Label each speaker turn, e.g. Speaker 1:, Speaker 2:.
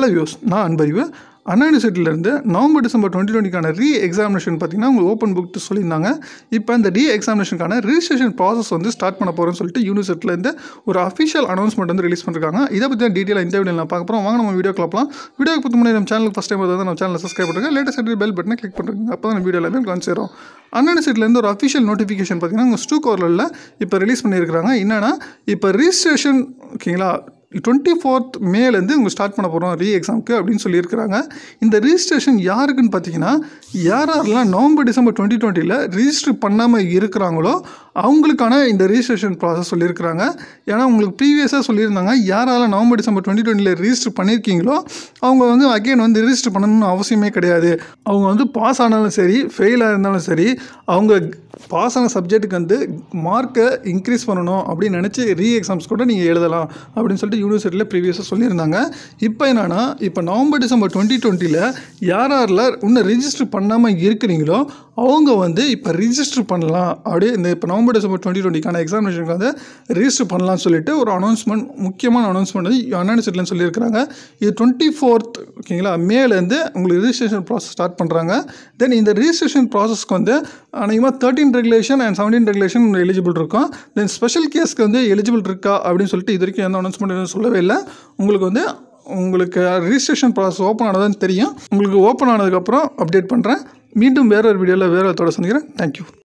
Speaker 1: hello யோஸ் நான் அன்பறிவு அண்ணா யூனிவர்சிட்டியிலேருந்து நவம்பர் டிசம்பர் டுவெண்ட்டி டுவெண்ட்டிக்கான ரீ எக்ஸாமினேஷன் பார்த்தீங்கன்னா உங்களுக்கு ஓப்பன் புக் சொல்லியிருந்தாங்க இப்போ இந்த ரீ எக்ஸாமினேஷனுக்கான ரிஜிஸ்ட்ரேஷன் ப்ராசஸ் வந்து ஸ்டார்ட் பண்ண போகிறேன்னு சொல்லிட்டு யூனிவர்சிட்டியிலேருந்து ஒரு அஃபிஷியல் அனௌன்ஸ்மெண்ட் வந்து ரிலீஸ் பண்ணிருக்காங்க இதை பற்றி டீட்டெயில் இந்த வீடியோ நான் பார்க்க வாங்க நம்ம வீடியோ கிளப்பலாம் வீடியோக்கு பற்றி முன்னாடி நம்ம சேனலுக்கு ஃபஸ்ட் டைம் வந்து நம்ம சேனல் சஸ்கிரைப் பண்ணுறேன் லேட்டஸ்ட் பெல் பட்டனை கிளிக் பண்ணுறீங்க அப்போ தான் வீடியோ எல்லாமே வந்து சேரும் அண்ணன் சைட்லேருந்து ஒரு அஃபிஷியல் நோட்டிஃபிகேஷன் பார்த்தீங்கன்னா உங்கள் ஸ்டூ கோர்லில் இப்போ ரிலீஸ் பண்ணியிருக்கிறாங்க என்னென்னா இப்போ ரிஜிஸ்ட்ரேஷன் ஓகேங்களா டுவெண்ட்டி ஃபோர்த் மேலேருந்து இவங்க ஸ்டார்ட் பண்ண போகிறோம் ரீ எக்ஸாமுக்கு அப்படின்னு சொல்லியிருக்கிறாங்க இந்த ரிஜிஸ்ட்ரேஷன் யாருக்குன்னு பார்த்தீங்கன்னா யாரெல்லாம் நவம்பர் டிசம்பர் டுவெண்ட்டி டுவெண்ட்டியில் ரிஜிஸ்டர் பண்ணாமல் இருக்கிறாங்களோ அவங்களுக்கான இந்த ரிஜிஸ்ட்ரேஷன் ப்ராசஸ் சொல்லியிருக்கிறாங்க ஏன்னா உங்களுக்கு ப்ரீவியஸாக சொல்லியிருந்தாங்க யாரால் நவம்பர் டிசம்பர் டுவெண்ட்டி டுவெண்ட்டியில் ரிஜிஸ்டர் பண்ணியிருக்கீங்களோ அவங்க வந்து அகெயின் வந்து ரிஜிஸ்டர் பண்ணணும்னு அவசியமே கிடையாது அவங்க வந்து பாஸ் ஆனாலும் சரி ஃபெயிலாக இருந்தாலும் சரி அவங்க பாசான சப்ஜெக்ட்டுக்கு வந்து மார்க்கை இன்க்ரீஸ் பண்ணணும் அப்படின்னு நினச்சி ரீ எக்ஸாம்ஸ் கூட நீங்கள் எழுதலாம் அப்படின்னு சொல்லிட்டு யூனிவர்சிட்டியில் ப்ரீவியஸாக சொல்லியிருந்தாங்க இப்போ என்னென்னா இப்போ நவம்பர் டிசம்பர் டுவெண்ட்டி டுவெண்ட்டியில் யார் யாரில் இன்னும் ரிஜிஸ்டர் பண்ணாமல் இருக்கிறீங்களோ அவங்க வந்து இப்போ ரிஜிஸ்டர் பண்ணலாம் அப்படியே இந்த இப்போ நவம்பர் டிசம்பர் டுவெண்ட்டி டுவெண்ட்டிக்கான எக்ஸாமினேஷனுக்கு வந்து ரிஜிஸ்டர் பண்ணலாம்னு சொல்லிட்டு ஒரு அனௌன்ஸ்மெண்ட் முக்கியமான அனௌன்ஸ்மெண்ட் வந்து யுனைடெட் சொல்லியிருக்கிறாங்க இது டுவெண்ட்டி ஃபோர்த் ஓகேங்களா மேலேருந்து உங்களுக்கு ரிஜிஸ்ட்ரேஷன் ப்ராசஸ் ஸ்டார்ட் பண்ணுறாங்க தென் இந்த ரிஜிஸ்ட்ரேஷன் ப்ராசஸ்க்கு வந்து அநேகமாக thirteen sixteen regulation and seventeen regulation eligible இருக்கும் தென் ஸ்பெஷல் கேஸ்க்கு வந்து எலிஜிபிள் இருக்கா அப்படின்னு சொல்லிட்டு இது வரைக்கும் எந்த அனௌன்ஸ்மெண்ட் சொல்லவே இல்லை உங்களுக்கு வந்து உங்களுக்கு ரிஜிஸ்ட்ரேஷன் ப்ராசஸ் ஓப்பன் ஆனதுன்னு தெரியும் உங்களுக்கு ஓப்பன் ஆனதுக்கப்புறம் அப்டேட் பண்ணுறேன் மீண்டும் வேற ஒரு வீடியோவில் வேறு தொடர் சந்திக்கிறேன் தேங்க்யூ